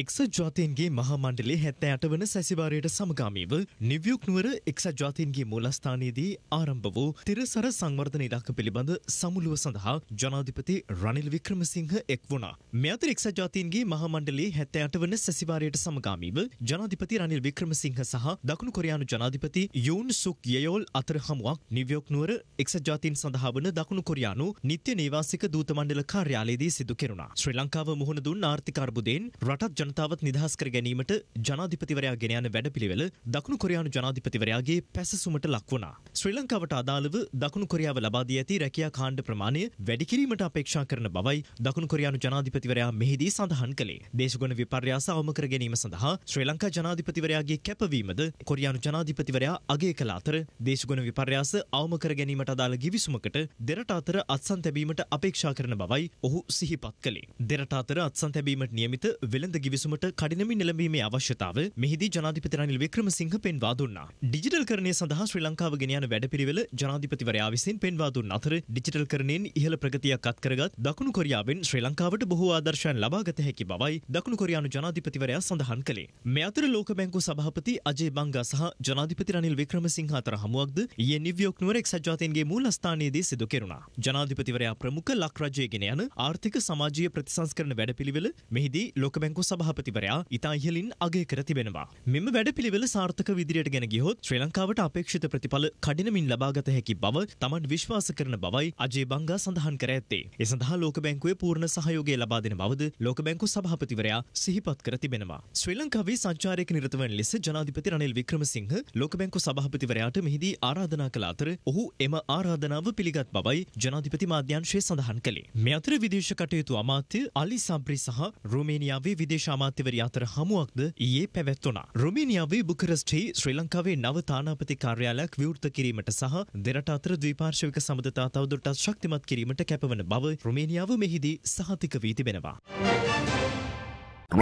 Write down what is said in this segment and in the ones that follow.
එක්සත් ජාතීන්ගේ මහමණ්ඩලේ හැත්තෑට වන සැසිවාරයට සමගාමීව නිවියුක් නුවර එක්සත් ජාතීන්ගේ මූලස්ථානයේදී ආරම්භ වූ තිරසර සංවර්ධන ඉලක්ක පිළිබඳ සමුළුව සඳහා ජනාධිපති රනිල් වික්‍රමසිංහ එක් වුණා. මේ අතර එක්සත් ජාතීන්ගේ මහමණ්ඩලේ හැත්තෑට වන සැසිවාරයට සමගාමීව ජනාධිපති රනිල් වික්‍රමසිංහ සහ දකුණු කොරියානු ජනාධිපති යූන් සුක් යයෝල් අතර හමුවක් නිවියුක් නුවර එක්සත් ජාතීන් සඳහා වන දකුණු කොරියානු නිත්‍ය නේවාසික දූතමණ්ඩල කාර්යාලයේදී සිදු කෙරුණා. ශ්‍රී ලංකාව මුහුණ දුන් ආර්ථික අර්බුදයෙන් රටත් ජනතාවත් නිදහස් කර ගැනීමට ජනාධිපතිවරයා ගෙන යන වැඩපිළිවෙල දකුණු කොරියානු ජනාධිපතිවරයාගේ පැසසුමට ලක් වුණා. ශ්‍රී ලංකාවට අදාළව දකුණු කොරියාව ලබා දී ඇති රැකියා කාණ්ඩ ප්‍රමාණය වැඩි කිරීමට අපේක්ෂා කරන බවයි දකුණු කොරියානු ජනාධිපතිවරයා මෙහිදී සඳහන් කළේ. දේශගුණ විපර්යාස අවම කර ගැනීම සඳහා ශ්‍රී ලංකා ජනාධිපතිවරයාගේ කැපවීමද කොරියානු ජනාධිපතිවරයා අගය කළ අතර දේශගුණ විපර්යාස අවම කර ගැනීමට අදාළ ගිවිසුමකට දෙරට අතර අත්සන් තැබීමට අපේක්ෂා කරන බවයි ඔහු සිහිපත් කළේ. දෙරට අතර අත්සන් තැබීමට නියමිත වෙළඳ ගිවිසුම ගිවිසුමට කඩිනමින් එළඹීමේ අවශ්‍යතාව මෙහිදී ජනාධිපති රනිල් වික්‍රමසිංහ පෙන්වා දුන්නා. ඩිජිටල්කරණය සඳහා ශ්‍රී ලංකාව ගෙන යන වැඩපිළිවෙල ජනාධිපතිවරයා විසින් පෙන්වා දුන් අතර ඩිජිටල්කරණයෙන් ඉහළ ප්‍රගතියක් අත්කරගත් දකුණු කොරියාවෙන් ශ්‍රී ලංකාවට බොහෝ ආදර්ශයන් ලබාගත හැකි බවයි දකුණු කොරියානු ජනාධිපතිවරයා සඳහන් කළේ. මේ අතර ලෝක බැංකු සභාපති අජේ බංගා සහ ජනාධිපති රනිල් වික්‍රමසිංහ අතර හමුවක්ද ඊයේ නිව්යෝක් නුවර එක්සත් ජාතීන්ගේ මූලස්ථානයේදී සිදු කෙරුණා. ජනාධිපතිවරයා ප්‍රමුඛ ලක් රජය ගෙන යන ආර්ථික සමාජීය ප්‍රතිසංස්කරණ වැඩපිළිවෙල මෙහිදී ලෝක බැංකු සභාව සභාපතිවරයා ඉතා ඉහලින් අගය කර තිබෙනවා. මෙම වැඩපිළිවෙල සාර්ථක විදිරයට ගෙන ගියහොත් ශ්‍රී ලංකාවට අපේක්ෂිත ප්‍රතිඵල කඩිනමින් ලබාගත හැකි බව තමන් විශ්වාස කරන බවයි අජේ බංගා සඳහන් කර ඇත්තේ. ඒ සඳහා ලෝක බැංකුවේ පූර්ණ සහයෝගය ලබා දෙන බවද ලෝක බැංකු සභාපතිවරයා සිහිපත් කර තිබෙනවා. ශ්‍රී ලංකාවේ සංචාරයක නිරත වන ලෙස ජනාධිපති රනිල් වික්‍රමසිංහ ලෝක බැංකු සභාපතිවරයාට මෙහිදී ආරාධනා කළ අතර ඔහු එම ආරාධනාව පිළිගත් බවයි ජනාධිපති මාධ්‍යංශය සඳහන් කළේ. මේ අතර විදේශ කටයුතු අමාත්‍ය අලි සම්ප්‍රි සහ රුමේනියාවේ විදේශ අමාත්‍යවරි අතර හමුවක්ද ඊයේ පැවැත්වුණා. රුමේනියාවේ බුකරස්ටේ ශ්‍රී ලංකාවේ නව තානාපති කාර්යාලයක් විවෘත කිරීමට සහ දෙරට අතර ද්විපාර්ශවික සබඳතා තවදුරටත් ශක්තිමත් කිරීමට කැපවන බව රුමේනියාව මෙහිදී සහතික වී තිබෙනවා.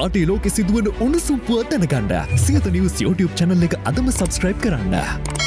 රටේ ලෝකෙ සිදුවන උණුසුම් පුවත් දැනගන්න සියත නිවුස් YouTube channel එක අදම subscribe කරන්න.